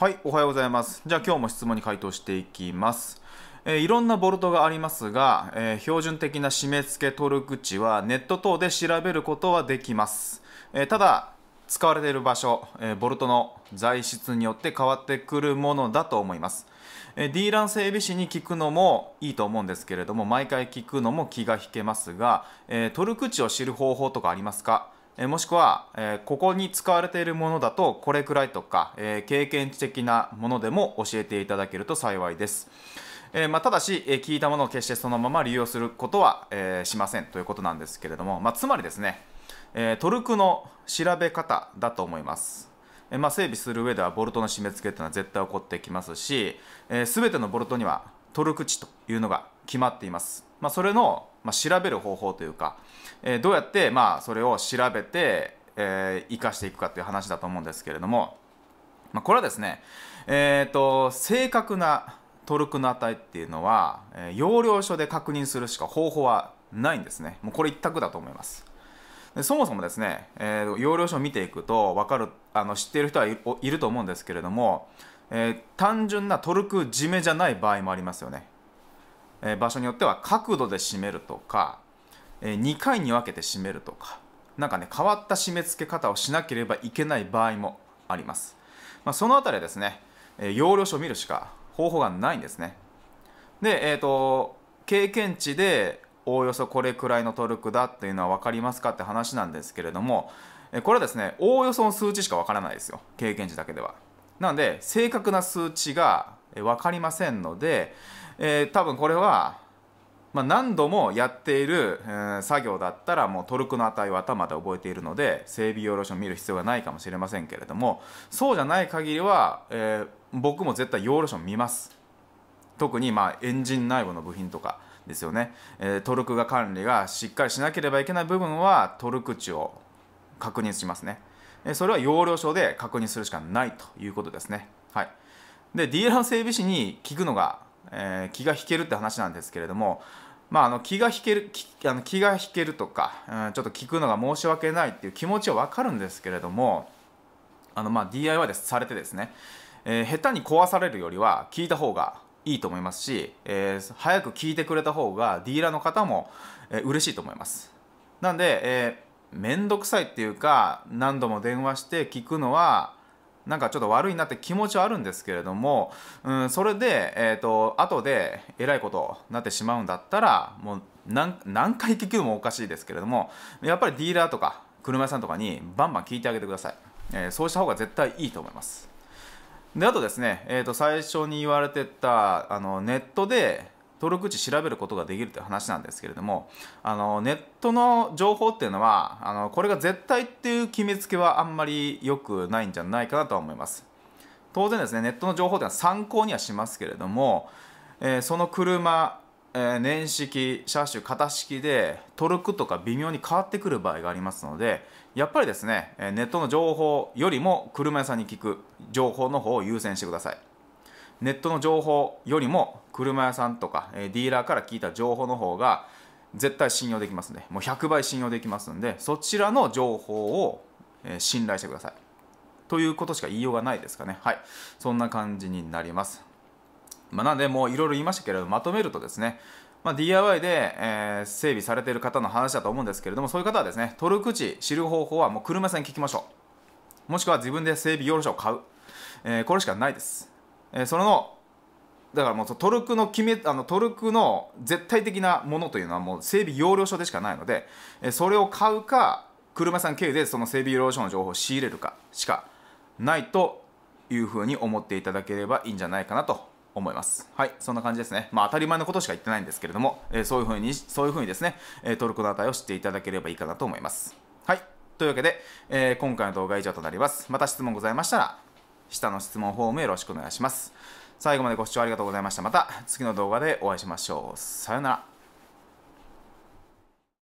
はいおはようございますじゃあ今日も質問に回答していきますえー、いろんなボルトがありますが、えー、標準的な締め付けトルク値はネット等で調べることはできます、えー、ただ使われている場所、えボルトの材質によって変わってくるものだと思います、え D ラン整備士に聞くのもいいと思うんですけれども毎回聞くのも気が引けますが、えトルク値を知る方法とかありますかえもしくは、えここに使われているものだとこれくらいとか、え経験値的なものでも教えていただけると幸いです。えー、まあ、ただし、えー、聞いたものを決してそのまま利用することは、えー、しませんということなんですけれども、まあ、つまりですね、えトルクの調べ方だと思います。えまあ、整備する上ではボルトの締め付けというのは絶対起こってきますし、す、え、べ、てのボルトにはトルク値というのが決まっています。まあ、それのまあ、調べる方法というか、えー、どうやって、まあ、それを調べて、えー、生かしていくかという話だと思うんですけれども、まあ、これはですね、えーと、正確なトルクの値っていうのは、えー、要領書で確認するしか方法はないんですねもうこれ一択だと思いますでそもそもですね、えー、要領書を見ていくと分かるあの知っている人はいると思うんですけれども、えー、単純なトルク締めじゃない場合もありますよねえ場所によっては角度で締めるとか、え2回に分けて締めるとか何かね変わった締め付け方をしなければいけない場合もあります、まあ、その辺りはですね、え要領書を見るしか方法がないんですねでえっ、ー、と経験値でおおよそこれくらいのトルクだっていうのは分かりますかって話なんですけれどもこれはですねおおよその数値しか分からないですよ経験値だけではなので正確な数値が分かりませんので、えー、多分これは、まあ、何度もやっている、えー、作業だったらもうトルクの値を頭で覚えているので整備用ローション見る必要がないかもしれませんけれどもそうじゃない限りは、えー、僕も絶対用ローション見ます特にまあエンジン内部の部品とかですよね、えトルクが管理がしっかりしなければいけない部分はトルク値を確認しますねそれは要領書で確認するしかないということですねはいでディーラー整備士に聞くのが、えー、気が引けるって話なんですけれども、まあ、あの気が引けるあの気が引けるとか、うん、ちょっと聞くのが申し訳ないっていう気持ちは分かるんですけれどもあの、まあ、DIY でされてですね、えー、下手に壊されるよりは聞いた方がいいと思いますし、えー、早く聞いてくれた方がディーラーの方も、えー、嬉しいと思いますなんで、えー、くさいっていうか何度も電話して聞くのはなんかちょっと悪いなって気持ちはあるんですけれども、うん、それで、えーと、後でえらいことになってしまうんだったらもう何何回聞くもおかしいですけれどもやっぱりディーラーとか車屋さんとかにバンバン聞いてあげてください、えー、そうした方が絶対いいと思いますであとですね、えー、と最初に言われてたあのネットで登録値調べることができるという話なんですけれどもあのネットの情報っていうのはあのこれが絶対っていう決めつけはあんまり良くないんじゃないかなとは思います当然ですねネットの情報っていうのは参考にはしますけれども、えー、その車、えー、年式車種型式でトルクとか微妙に変わってくる場合がありますのでやっぱりですねネットの情報よりも車屋さんに聞く情報の方を優先してくださいネットの情報よりも車屋さんとか、えディーラーから聞いた情報の方が絶対信用できますねもう100倍信用できますんでそちらの情報を、え信頼してくださいということしか言いようがないですかねはいそんな感じになりますまあ、なんでもういろいろ言いましたけれどまとめるとですねまあ、DIY で、えー、整備されている方の話だと思うんですけれどもそういう方はですねトルク値知る方法はもう車屋さんに聞きましょうもしくは自分で整備用車を買う、えー、これしかないですえー、そのだからもうトルクの決めあのトルクの絶対的なものというのはもう整備要領書でしかないので、えー、それを買うか車さん経由でその整備要領書の情報を仕入れるかしかないというふうに思っていただければいいんじゃないかなと思いますはいそんな感じですねまあ当たり前のことしか言ってないんですけれども、えー、そういうふうにそういうふうにですね、えトルクの値を知っていただければいいかなと思いますはいというわけで、えー、今回の動画は以上となりますまた質問ございましたら下の質問フォームよろしくお願いします。最後までご視聴ありがとうございました。また次の動画でお会いしましょう。さようなら。